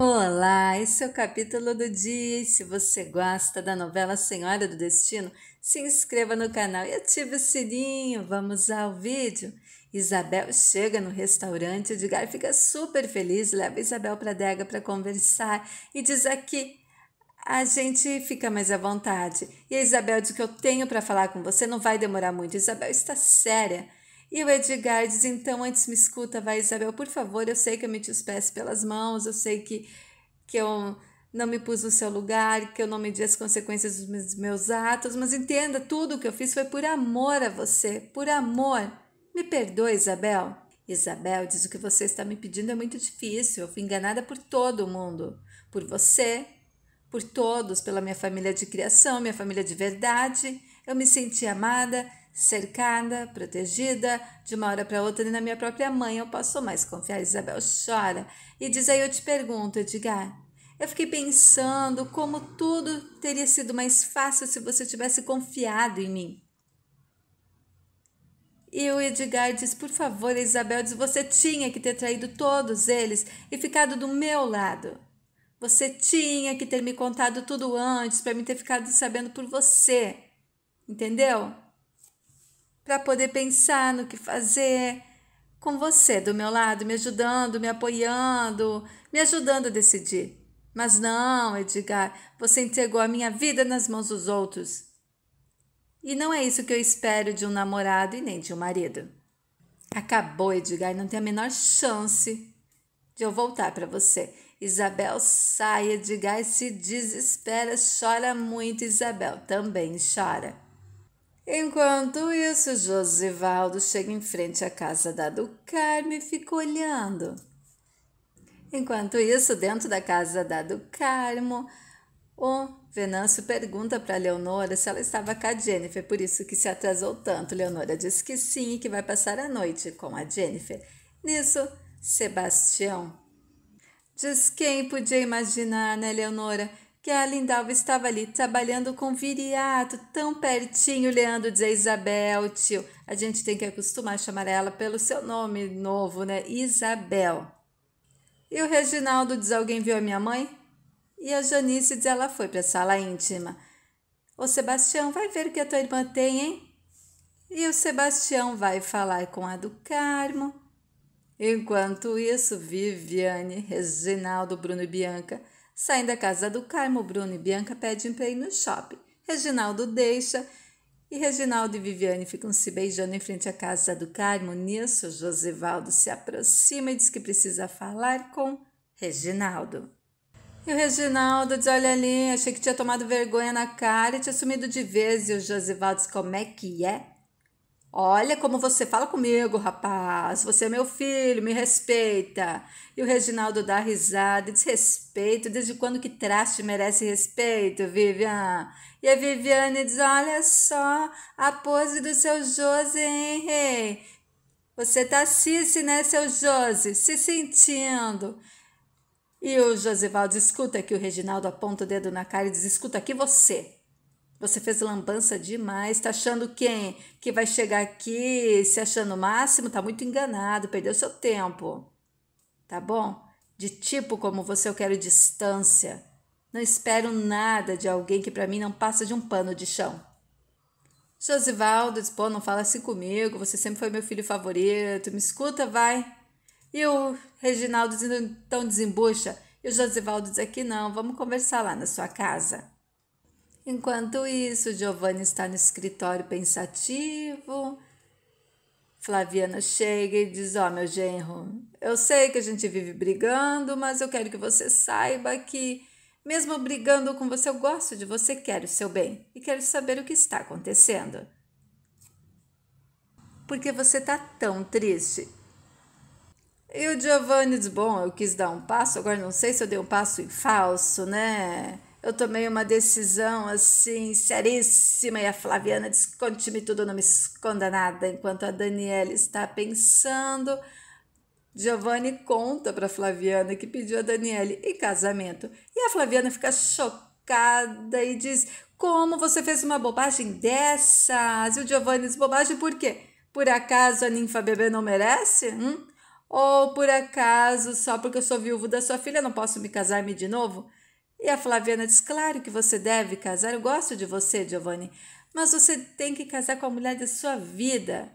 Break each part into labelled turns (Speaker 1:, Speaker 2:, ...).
Speaker 1: Olá, esse é o capítulo do dia. E se você gosta da novela Senhora do Destino, se inscreva no canal e ative o sininho. Vamos ao vídeo. Isabel chega no restaurante, o Edgar fica super feliz, leva Isabel para a adega para conversar e diz aqui. A gente fica mais à vontade. E a Isabel diz que eu tenho para falar com você, não vai demorar muito. Isabel está séria. E o Edgar diz: então, antes me escuta, vai, Isabel, por favor. Eu sei que eu meti os pés pelas mãos, eu sei que, que eu não me pus no seu lugar, que eu não medi as consequências dos meus atos, mas entenda: tudo o que eu fiz foi por amor a você, por amor. Me perdoe, Isabel. Isabel diz: o que você está me pedindo é muito difícil. Eu fui enganada por todo mundo, por você, por todos, pela minha família de criação, minha família de verdade. Eu me senti amada, cercada, protegida. De uma hora para outra, nem na minha própria mãe eu posso mais confiar. Isabel chora e diz: Aí eu te pergunto, Edgar. Eu fiquei pensando como tudo teria sido mais fácil se você tivesse confiado em mim. E o Edgar diz: Por favor, Isabel, diz, você tinha que ter traído todos eles e ficado do meu lado. Você tinha que ter me contado tudo antes para me ter ficado sabendo por você. Entendeu? para poder pensar no que fazer. Com você do meu lado, me ajudando, me apoiando, me ajudando a decidir. Mas não, Edgar, você entregou a minha vida nas mãos dos outros. E não é isso que eu espero de um namorado e nem de um marido. Acabou, Edgar, não tem a menor chance de eu voltar para você. Isabel sai, Edgar se desespera, chora muito. Isabel também chora. Enquanto isso, Josivaldo chega em frente à casa da Ducarme e fica olhando. Enquanto isso, dentro da casa da Ducarmo, o Venâncio pergunta para Leonora se ela estava com a Jennifer, por isso que se atrasou tanto. Leonora diz que sim e que vai passar a noite com a Jennifer. Nisso, Sebastião diz quem podia imaginar, né, Leonora? que a Lindalva estava ali trabalhando com viriato, tão pertinho, Leandro dizia Isabel, tio. A gente tem que acostumar a chamar ela pelo seu nome novo, né? Isabel. E o Reginaldo diz: Alguém viu a minha mãe? E a Janice diz: Ela foi para a sala íntima. Ô Sebastião, vai ver o que a tua irmã tem, hein? E o Sebastião vai falar com a do Carmo. Enquanto isso, Viviane, Reginaldo, Bruno e Bianca Saem da casa do Carmo, Bruno e Bianca pedem para ir no shopping. Reginaldo deixa e Reginaldo e Viviane ficam se beijando em frente à casa do Carmo. Nisso, Josivaldo se aproxima e diz que precisa falar com Reginaldo. E o Reginaldo diz: Olha ali, achei que tinha tomado vergonha na cara e tinha sumido de vez. E o Josivaldo diz: Como é que é? Olha como você fala comigo, rapaz. Você é meu filho, me respeita. E o Reginaldo dá risada, desrespeito. Desde quando que traste merece respeito, Vivian? E a Viviane diz: Olha só a pose do seu José, hein, rei? Você tá cici, né, seu José? Se sentindo. E o Josivaldo escuta que o Reginaldo aponta o dedo na cara e diz: Escuta aqui você. Você fez lambança demais, tá achando quem? Que vai chegar aqui se achando o máximo? Tá muito enganado, perdeu seu tempo. Tá bom? De tipo como você, eu quero distância. Não espero nada de alguém que para mim não passa de um pano de chão. Josivaldo diz: pô, não fala assim comigo, você sempre foi meu filho favorito, me escuta, vai. E o Reginaldo diz, então desembucha. E o Josivaldo diz aqui: é não, vamos conversar lá na sua casa. Enquanto isso, Giovanni está no escritório pensativo. Flaviano chega e diz: Ó, oh, meu genro, eu sei que a gente vive brigando, mas eu quero que você saiba que, mesmo brigando com você, eu gosto de você, quero o seu bem e quero saber o que está acontecendo. porque você está tão triste? E o Giovanni diz: Bom, eu quis dar um passo, agora não sei se eu dei um passo em falso, né? eu tomei uma decisão assim, seríssima, e a Flaviana disse: conte-me tudo, não me esconda nada. Enquanto a Daniela está pensando, Giovanni conta para Flaviana que pediu a Daniela em casamento. E a Flaviana fica chocada e diz: Como você fez uma bobagem dessas? E o Giovanni diz: Bobagem por quê? Por acaso a ninfa bebê não merece? Hum? Ou por acaso, só porque eu sou viúvo da sua filha, não posso me casar me de novo? E a Flaviana diz: Claro que você deve casar, eu gosto de você, Giovanni, mas você tem que casar com a mulher da sua vida.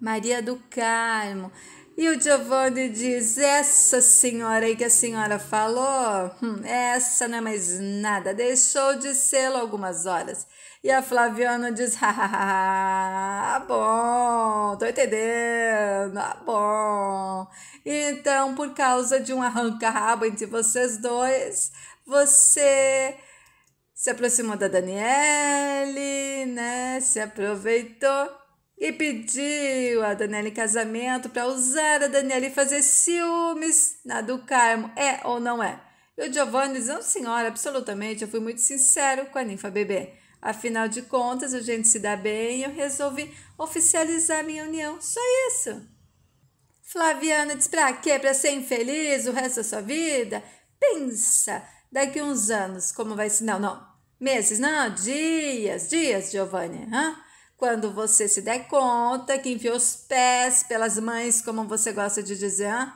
Speaker 1: Maria do Carmo. E o Giovanni diz: Essa senhora aí que a senhora falou, hum, essa não é mais nada, deixou de ser algumas horas. E a Flaviana diz: ah, bom, tô entendendo, ah, bom. Então, por causa de um arranca-rabo entre vocês dois, você se aproximou da Daniele, né? Se aproveitou e pediu a Daniele casamento para usar a Daniele fazer ciúmes na do Carmo. É ou não é? E o Giovanni diz: não, senhora, absolutamente, eu fui muito sincero com a ninfa bebê. Afinal de contas, a gente se dá bem e eu resolvi oficializar minha união. Só isso. Flaviana diz: pra quê? Pra ser infeliz o resto da sua vida? Pensa daqui uns anos como vai ser. Não, não. Meses, não, dias, dias, Giovanni. Hã? Quando você se der conta que enfiou os pés pelas mães, como você gosta de dizer, hã?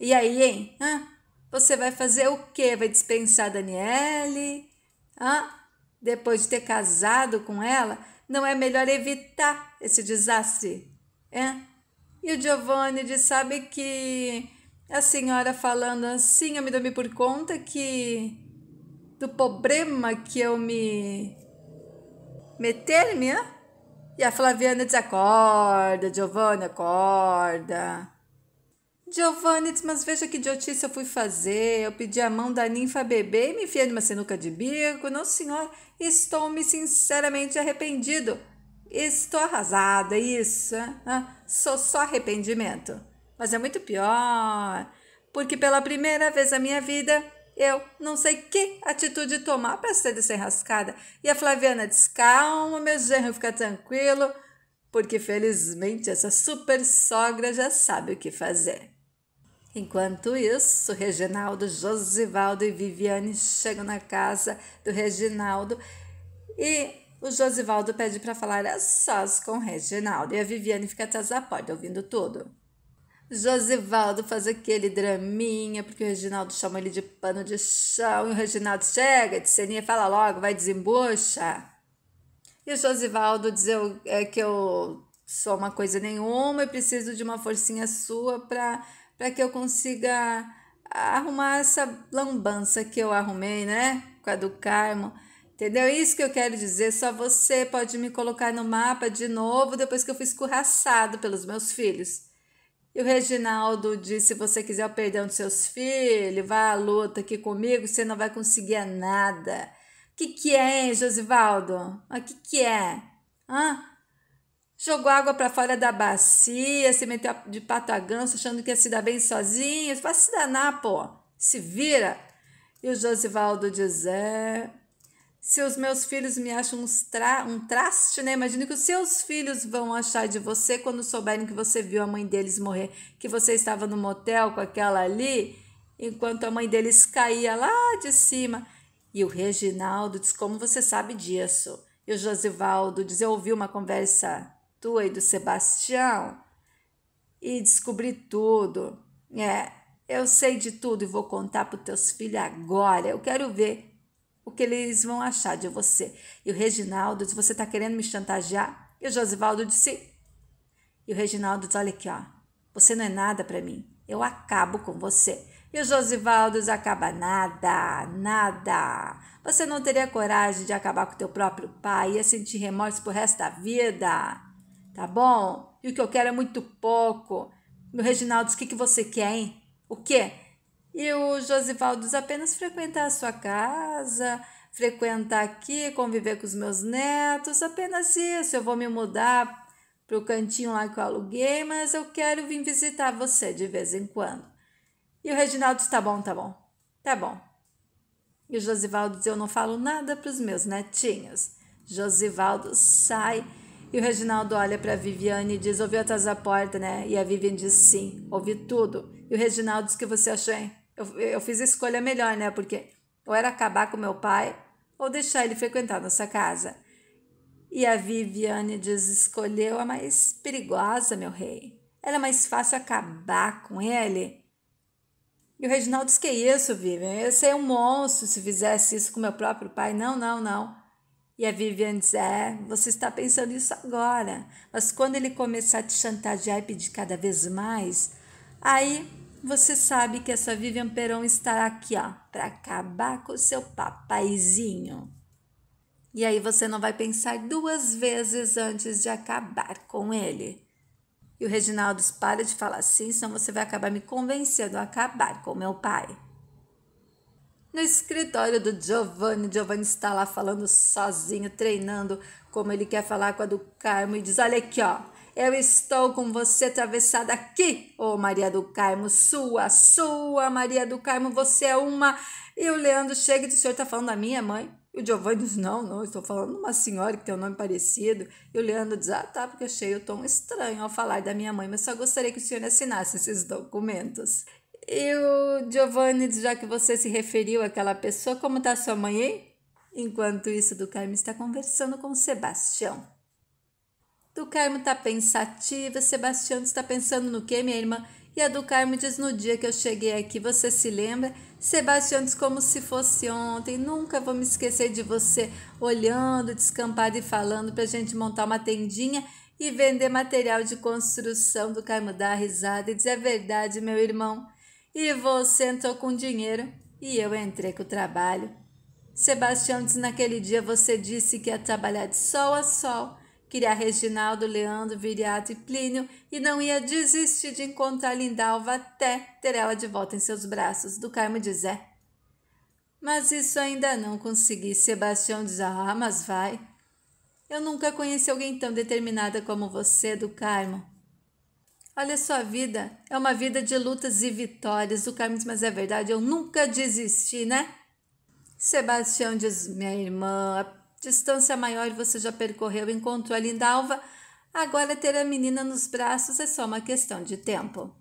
Speaker 1: E aí, hein? Hã? Você vai fazer o quê? Vai dispensar a Daniele? Hã? depois de ter casado com ela, não é melhor evitar esse desastre? É? E o Giovanni diz: sabe que a senhora falando assim, eu me dou por conta que do problema que eu me meter-me. E a Flaviana diz: acorda, Giovanni, acorda. Giovanni mas veja que idiotice eu fui fazer. Eu pedi a mão da ninfa bebê e me enfiei numa sinuca de bico. Não, senhor, estou-me sinceramente arrependido. Estou arrasada, isso. Ah, sou só arrependimento. Mas é muito pior, porque pela primeira vez na minha vida eu não sei que atitude tomar para ser desenrascada. E a Flaviana diz: calma, meu genro, fica tranquilo, porque felizmente essa super sogra já sabe o que fazer. Enquanto isso, Reginaldo, Josivaldo e Viviane chegam na casa do Reginaldo e o Josivaldo pede para falar a sós com o Reginaldo e a Viviane fica atrás da porta ouvindo tudo. Josivaldo faz aquele draminha, porque o Reginaldo chama ele de pano de chão, e o Reginaldo chega, de ceninha, fala logo, vai desembucha. E o Josivaldo diz eu, é que eu sou uma coisa nenhuma e preciso de uma forcinha sua para para que eu consiga arrumar essa lambança que eu arrumei, né? Com a do Carmo. Entendeu? É isso que eu quero dizer. Só você pode me colocar no mapa de novo depois que eu fui escorraçado pelos meus filhos. E o Reginaldo disse: se você quiser o perdão dos seus filhos, vá à luta aqui comigo, você não vai conseguir nada. O que, que é, hein, Josivaldo? O que, que é? Hã? Jogou água para fora da bacia, se meteu de ganso, achando que ia se dar bem sozinho. Vai se danar, pô. Se vira. E o Josivaldo diz: é, se os meus filhos me acham tra um traste, né? Imagino que os seus filhos vão achar de você quando souberem que você viu a mãe deles morrer, que você estava no motel com aquela ali, enquanto a mãe deles caía lá de cima. E o Reginaldo diz: Como você sabe disso? E o Josivaldo diz: Eu ouvi uma conversa tua e do Sebastião e descobri tudo. É, eu sei de tudo e vou contar para os teus filhos agora. Eu quero ver o que eles vão achar de você. E o Reginaldo disse: Você está querendo me chantagear? E o Josivaldo disse: E o Reginaldo disse: Olha aqui, ó, você não é nada para mim. Eu acabo com você. E o Josivaldo diz, acaba nada, nada. Você não teria coragem de acabar com teu próprio pai e sentir assim remorso pro resto da vida tá bom? E o que eu quero é muito pouco. E o Reginaldo diz: o que, que você quer, hein? O quê? E o Josivaldo diz: apenas frequentar a sua casa, frequentar aqui, conviver com os meus netos, apenas isso. Eu vou me mudar para o cantinho lá que eu aluguei, mas eu quero vir visitar você de vez em quando. E o Reginaldo diz: tá bom, tá bom, tá bom. E o Josivaldo diz: eu não falo nada para os meus netinhos. Josivaldo sai e o Reginaldo olha para Viviane e diz: Ouviu atrás da porta, né? E a Viviane diz: Sim, ouvi tudo. E o Reginaldo diz: que você achou, hein? Eu, eu fiz a escolha melhor, né? Porque ou era acabar com meu pai ou deixar ele frequentar nossa casa. E a Viviane diz: Escolheu a mais perigosa, meu rei. Era é mais fácil acabar com ele. E o Reginaldo diz: Que isso, Vivian? ia ser é um monstro se fizesse isso com meu próprio pai. Não, não, não. E a Vivian diz: É, você está pensando isso agora, mas quando ele começar a te chantagear e pedir cada vez mais, aí você sabe que essa Vivian Peron estará aqui, ó, para acabar com o seu papaizinho. E aí você não vai pensar duas vezes antes de acabar com ele. E o Reginaldo para de falar assim, senão você vai acabar me convencendo a acabar com meu pai no escritório do Giovanni. Giovanni está lá falando sozinho, treinando como ele quer falar com a do Carmo e diz: Olha aqui, ó. Eu estou com você atravessada aqui, ô oh, Maria do Carmo, sua, sua Maria do Carmo, você é uma. E o Leandro chega e diz: O senhor está falando da minha mãe? E o Giovanni diz: Não, não, estou falando de uma senhora que tem um nome parecido. E o Leandro diz: Ah, tá, porque achei o tom estranho ao falar da minha mãe, mas só gostaria que o senhor assinasse esses documentos. E o Giovanni, já que você se referiu àquela pessoa, como está sua mãe, aí? Enquanto isso, do Carmo está conversando com Sebastião. Do Carmo está pensativa, Sebastião está pensando no que, minha irmã? E a do Carmo diz: No dia que eu cheguei aqui, você se lembra? Sebastião diz: Como se fosse ontem, nunca vou me esquecer de você, olhando, descampado e falando para a gente montar uma tendinha e vender material de construção. Do Carmo dá risada e diz: É verdade, meu irmão. E você entrou com dinheiro e eu entrei com o trabalho. Sebastião naquele dia você disse que ia trabalhar de sol a sol, queria Reginaldo, Leandro, Viriato e Plínio e não ia desistir de encontrar Lindalva até ter ela de volta em seus braços, do Carmo de Zé. Mas isso ainda não consegui. Sebastião diz: Ah, mas vai. Eu nunca conheci alguém tão determinada como você, do Carmo. Olha, sua vida é uma vida de lutas e vitórias. O Carmes, mas é verdade, eu nunca desisti, né? Sebastião diz: Minha irmã, a distância maior você já percorreu, encontrou a linda alva. Agora ter a menina nos braços é só uma questão de tempo.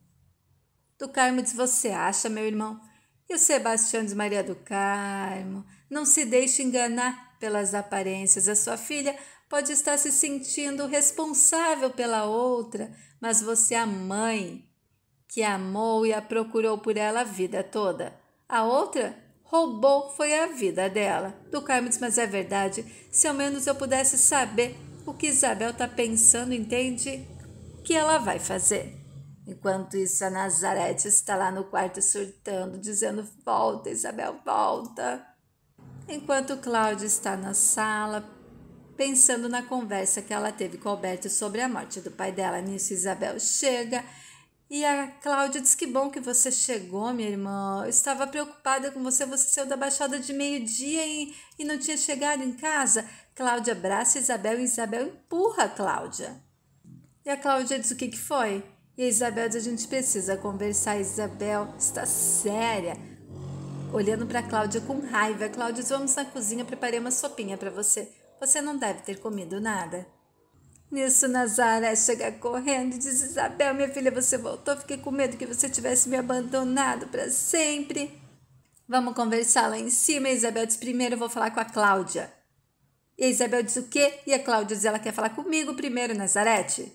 Speaker 1: Do Carmo diz: Você acha, meu irmão? E o Sebastião diz: Maria do Carmo, não se deixe enganar pelas aparências. A sua filha pode estar se sentindo responsável pela outra mas você é a mãe que amou e a procurou por ela a vida toda. A outra roubou foi a vida dela. Do diz, mas é verdade. Se ao menos eu pudesse saber o que Isabel está pensando, entende? Que ela vai fazer. Enquanto isso, a Nazarete está lá no quarto surtando, dizendo: Volta, Isabel, volta. Enquanto Cláudio está na sala, pensando na conversa que ela teve com Alberto sobre a morte do pai dela. Nisso, Isabel chega e a Cláudia diz: Que bom que você chegou, minha irmã. Eu estava preocupada com você, você saiu da baixada de meio-dia e, e não tinha chegado em casa. Cláudia abraça Isabel e Isabel empurra a Cláudia. E a Cláudia diz: O que, que foi? E a Isabel diz: A gente precisa conversar. Isabel está séria. Olhando para Cláudia com raiva, Cláudia diz: Vamos na cozinha, preparei uma sopinha para você. Você não deve ter comido nada. Nisso, Nazaré chega correndo e diz: Isabel, minha filha, você voltou. Fiquei com medo que você tivesse me abandonado para sempre. Vamos conversar lá em cima. A Isabel diz: Primeiro eu vou falar com a Cláudia. E a Isabel diz o quê? E a Cláudia diz: Ela quer falar comigo primeiro, Nazarete.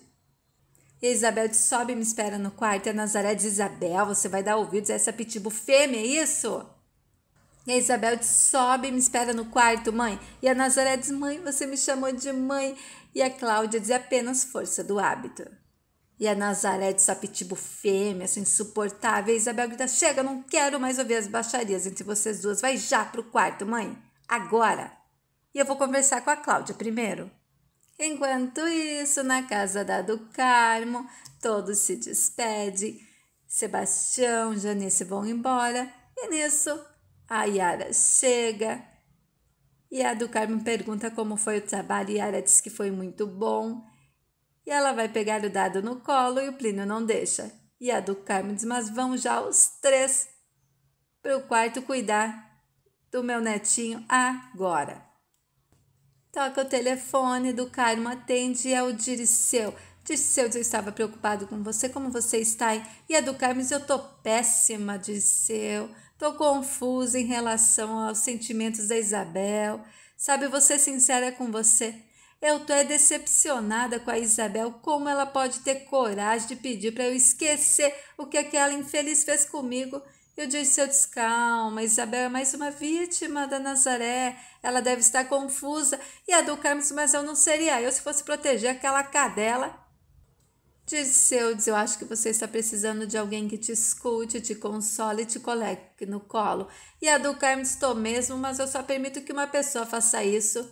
Speaker 1: E a Isabel diz: Sobe e me espera no quarto. E a Nazaré diz: Isabel, você vai dar ouvidos a essa pitbull fêmea, é isso? E a Isabel diz, sobe e me espera no quarto, mãe. E a Nazaré diz, mãe, você me chamou de mãe. E a Cláudia diz, é apenas força do hábito. E a Nazaré diz, a fêmea, essa assim, insuportável. E a Isabel grita, chega, não quero mais ouvir as baixarias entre vocês duas. Vai já pro quarto, mãe. Agora. E eu vou conversar com a Cláudia primeiro. Enquanto isso, na casa da do Carmo, todos se despedem. Sebastião, Janice vão embora. E nisso, a Yara chega e a do Carmen pergunta como foi o trabalho. E Yara diz que foi muito bom. E ela vai pegar o dado no colo e o Plínio não deixa. E a do Carmen diz: Mas vão já os três para o quarto cuidar do meu netinho agora. Toca o telefone do Carmo, atende e é o Diriceu. Disse Zeus, eu estava preocupado com você, como você está? E a do Carmes, eu tô péssima, disse eu. Tô confusa em relação aos sentimentos da Isabel. Sabe, você sincera com você. Eu tô é decepcionada com a Isabel, como ela pode ter coragem de pedir para eu esquecer o que aquela infeliz fez comigo. Eu disse, eu disse, calma, Isabel é mais uma vítima da Nazaré, ela deve estar confusa. E a do Carmes, mas eu não seria eu se fosse proteger aquela cadela Dirceudes, eu acho que você está precisando de alguém que te escute, te console e te coloque no colo. E a do Carmen estou mesmo, mas eu só permito que uma pessoa faça isso.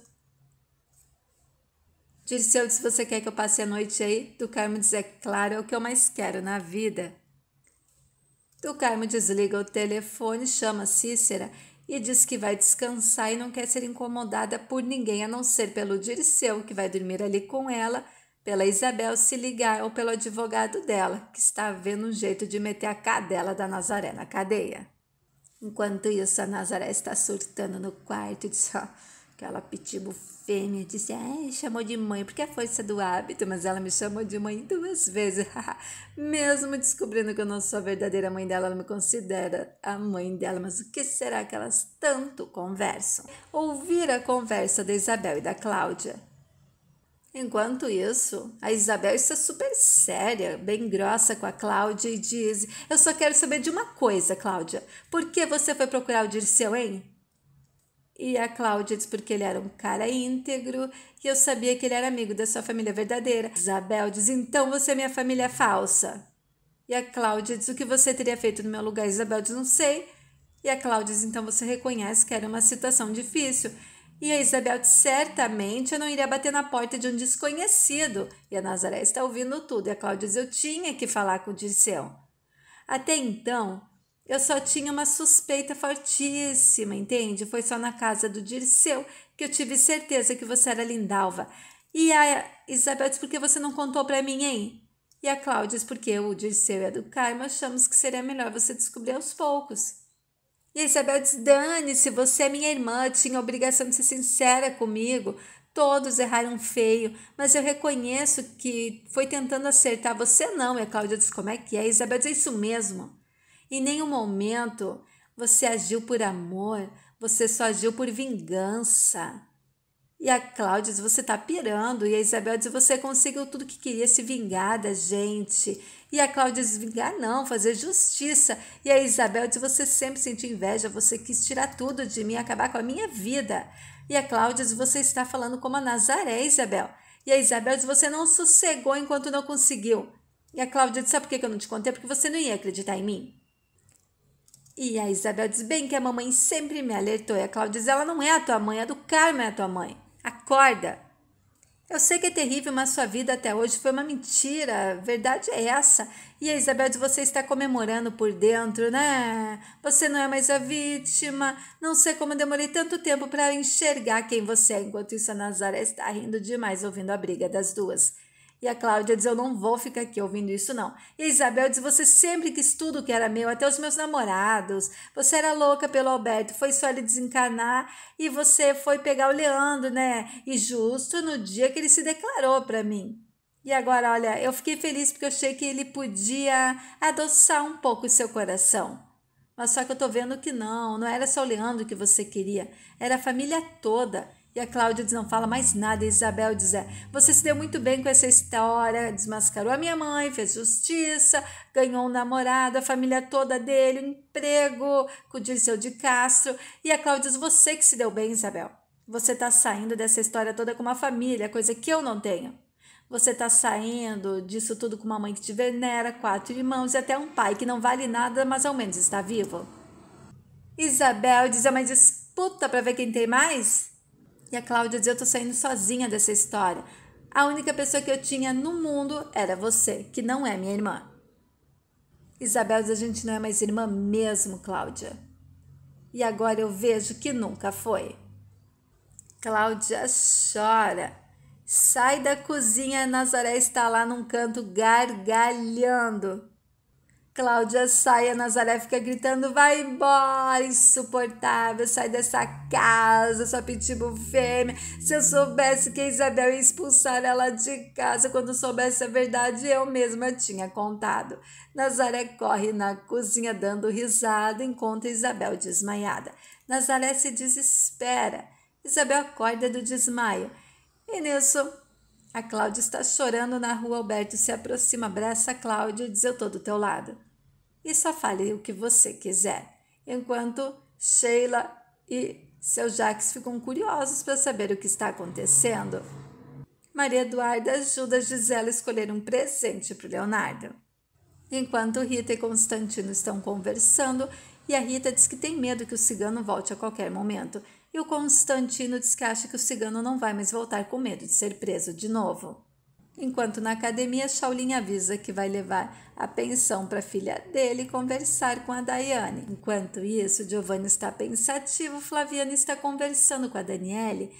Speaker 1: Dirceudes, você quer que eu passe a noite aí? Do Carmo diz, é claro, é o que eu mais quero na vida. Do Carmo desliga o telefone, chama Cícera e diz que vai descansar e não quer ser incomodada por ninguém, a não ser pelo Dirceu, que vai dormir ali com ela pela Isabel se ligar ou pelo advogado dela, que está vendo um jeito de meter a cadela da Nazaré na cadeia. Enquanto isso, a Nazaré está surtando no quarto de só aquela pitbull fêmea disse, ah, chamou de mãe porque é força do hábito, mas ela me chamou de mãe duas vezes. Mesmo descobrindo que eu não sou a verdadeira mãe dela, ela me considera a mãe dela, mas o que será que elas tanto conversam? Ouvir a conversa da Isabel e da Cláudia Enquanto isso, a Isabel está super séria, bem grossa com a Cláudia e diz: Eu só quero saber de uma coisa, Cláudia. Por que você foi procurar o Dirceu, hein? E a Cláudia diz porque ele era um cara íntegro e eu sabia que ele era amigo da sua família verdadeira. Isabel diz: Então você é minha família falsa. E a Cláudia diz: O que você teria feito no meu lugar? Isabel diz: Não sei. E a Cláudia diz: Então você reconhece que era uma situação difícil. E a Isabel certamente eu não iria bater na porta de um desconhecido. E a Nazaré está ouvindo tudo. E a Cláudia diz, eu tinha que falar com o Dirceu. Até então, eu só tinha uma suspeita fortíssima, entende? Foi só na casa do Dirceu que eu tive certeza que você era Lindalva. E a Isabel diz, por que você não contou para mim, hein? E a Cláudia diz, porque o Dirceu e é a do Carmo achamos que seria melhor você descobrir aos poucos. E a Isabel diz: Dane-se, você é minha irmã, tinha a obrigação de ser sincera comigo. Todos erraram feio, mas eu reconheço que foi tentando acertar. Você não, e a Cláudia diz: Como é que é? A Isabel diz: é Isso mesmo. Em nenhum momento você agiu por amor, você só agiu por vingança. E a Cláudia diz: Você tá pirando. E a Isabel diz: Você conseguiu tudo que queria se vingar da gente. E a Cláudia diz: vingar não, fazer justiça. E a Isabel diz: você sempre sentiu inveja, você quis tirar tudo de mim, acabar com a minha vida. E a Cláudia diz: você está falando como a Nazaré, Isabel. E a Isabel diz: você não sossegou enquanto não conseguiu. E a Cláudia diz: sabe por que eu não te contei? Porque você não ia acreditar em mim. E a Isabel diz: bem que a mamãe sempre me alertou. E a Cláudia diz: ela não é a tua mãe, a do Carmo é a tua mãe. Acorda. Eu sei que é terrível, mas sua vida até hoje foi uma mentira. A verdade é essa. E a Isabel de você está comemorando por dentro, né? Você não é mais a vítima. Não sei como demorei tanto tempo para enxergar quem você é. Enquanto isso, a Nazaré está rindo demais ouvindo a briga das duas. E a Cláudia diz: Eu não vou ficar aqui ouvindo isso, não. E a Isabel diz: Você sempre quis tudo que era meu, até os meus namorados. Você era louca pelo Alberto, foi só ele desencarnar e você foi pegar o Leandro, né? E justo no dia que ele se declarou para mim. E agora, olha, eu fiquei feliz porque eu achei que ele podia adoçar um pouco o seu coração. Mas só que eu tô vendo que não, não era só o Leandro que você queria, era a família toda. E a Cláudia diz: não fala mais nada. E Isabel diz: é, você se deu muito bem com essa história, desmascarou a minha mãe, fez justiça, ganhou um namorado, a família toda dele, um emprego com o Dirceu de Castro. E a Cláudia diz: você que se deu bem, Isabel. Você está saindo dessa história toda com uma família, coisa que eu não tenho. Você está saindo disso tudo com uma mãe que te venera, quatro irmãos e até um pai que não vale nada, mas ao menos está vivo. Isabel diz: é uma disputa para ver quem tem mais? E a Cláudia diz: Eu tô saindo sozinha dessa história. A única pessoa que eu tinha no mundo era você, que não é minha irmã. Isabel diz: A gente não é mais irmã mesmo, Cláudia. E agora eu vejo que nunca foi. Cláudia chora. Sai da cozinha, Nazaré está lá num canto gargalhando. Cláudia sai, a Nazaré fica gritando: vai embora, insuportável, sai dessa casa, sua pitbull fêmea. Se eu soubesse que a Isabel ia expulsar ela de casa, quando soubesse a verdade, eu mesma tinha contado. Nazaré corre na cozinha dando risada, encontra Isabel desmaiada. Nazaré se desespera. Isabel acorda do desmaio. E nisso, a Cláudia está chorando na rua. Alberto se aproxima, abraça a Cláudia e diz: Eu estou do teu lado. E só fale o que você quiser. Enquanto Sheila e seu Jax ficam curiosos para saber o que está acontecendo. Maria Eduarda ajuda Gisela a escolher um presente para Leonardo. Enquanto Rita e Constantino estão conversando, e a Rita diz que tem medo que o cigano volte a qualquer momento e o Constantino diz que acha que o cigano não vai mais voltar com medo de ser preso de novo. Enquanto na academia, Shaolin avisa que vai levar a pensão para a filha dele conversar com a Daiane. Enquanto isso, Giovanni está pensativo, Flaviana está conversando com a Daniele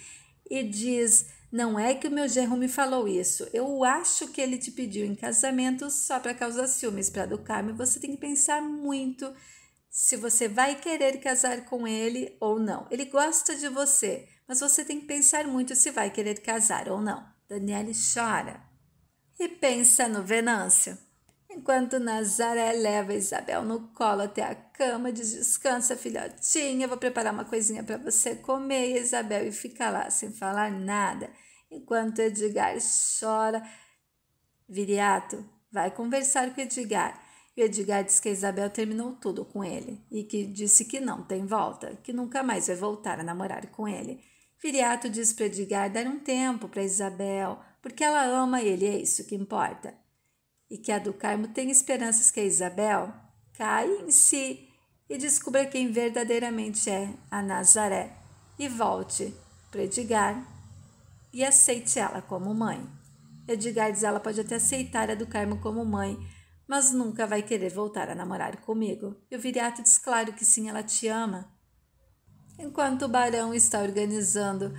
Speaker 1: e diz: Não é que o meu gerro me falou isso. Eu acho que ele te pediu em casamento só para causar ciúmes. Para educar-me, você tem que pensar muito se você vai querer casar com ele ou não. Ele gosta de você, mas você tem que pensar muito se vai querer casar ou não. Daniele chora e pensa no Venâncio. Enquanto Nazaré leva Isabel no colo até a cama, diz: Descansa, filhotinha, vou preparar uma coisinha para você comer. E Isabel e fica lá sem falar nada. Enquanto Edgar chora, Viriato vai conversar com Edgar. Edgar disse que Isabel terminou tudo com ele e que disse que não tem volta, que nunca mais vai voltar a namorar com ele. Viriato disse para Edgar dar um tempo para Isabel, porque ela ama ele, é isso que importa. E que a do Carmo tem esperanças que a Isabel caia em si e descubra quem verdadeiramente é a Nazaré e volte para Edgar e aceite ela como mãe. Edgar diz ela pode até aceitar a do Carmo como mãe, mas nunca vai querer voltar a namorar comigo. E o viriato diz claro que sim, ela te ama. Enquanto o barão está organizando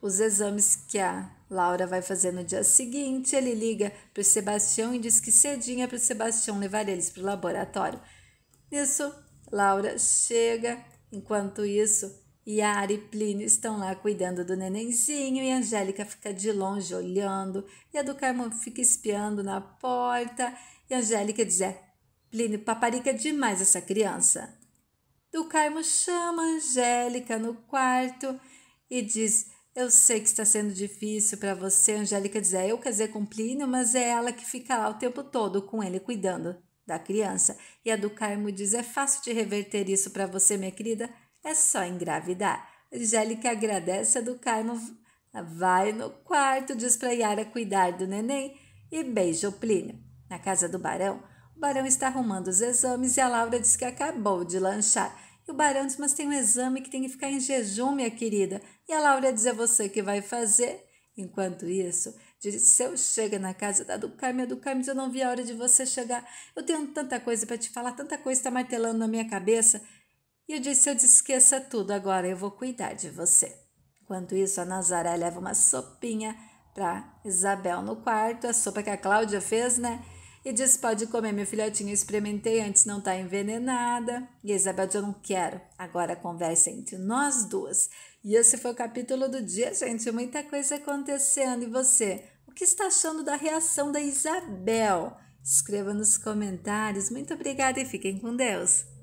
Speaker 1: os exames que a Laura vai fazer no dia seguinte, ele liga para o Sebastião e diz que cedinha é para o Sebastião levar eles para o laboratório. Nisso, Laura chega. Enquanto isso, e a Ari e Plínio estão lá cuidando do nenenzinho e a Angélica fica de longe olhando e a do Carmo fica espiando na porta e a Angélica diz: é, Plínio, paparica é demais essa criança. Do Carmo chama a Angélica no quarto e diz: Eu sei que está sendo difícil para você. A Angélica diz: é, Eu casei com Plínio, mas é ela que fica lá o tempo todo com ele cuidando da criança. E a do Carmo diz: É fácil de reverter isso para você, minha querida. É só engravidar. Angélica agradece a do Vai no quarto, diz para Yara cuidar do neném e beija o Plínio. Na casa do Barão, o Barão está arrumando os exames e a Laura diz que acabou de lanchar. E o Barão diz, mas tem um exame que tem que ficar em jejum, minha querida. E a Laura diz, é você que vai fazer. Enquanto isso, eu chega na casa da Ducarme. A Ducarme diz, eu não vi a hora de você chegar. Eu tenho tanta coisa para te falar, tanta coisa está martelando na minha cabeça. E eu disse: Eu te esqueça tudo, agora eu vou cuidar de você. Enquanto isso, a Nazaré leva uma sopinha para Isabel no quarto, a sopa que a Cláudia fez, né? E diz: Pode comer, meu filhotinho, experimentei antes, não tá envenenada. E a Isabel diz: Eu não quero. Agora a conversa é entre nós duas. E esse foi o capítulo do dia, gente. Muita coisa acontecendo. E você? O que está achando da reação da Isabel? Escreva nos comentários. Muito obrigada e fiquem com Deus.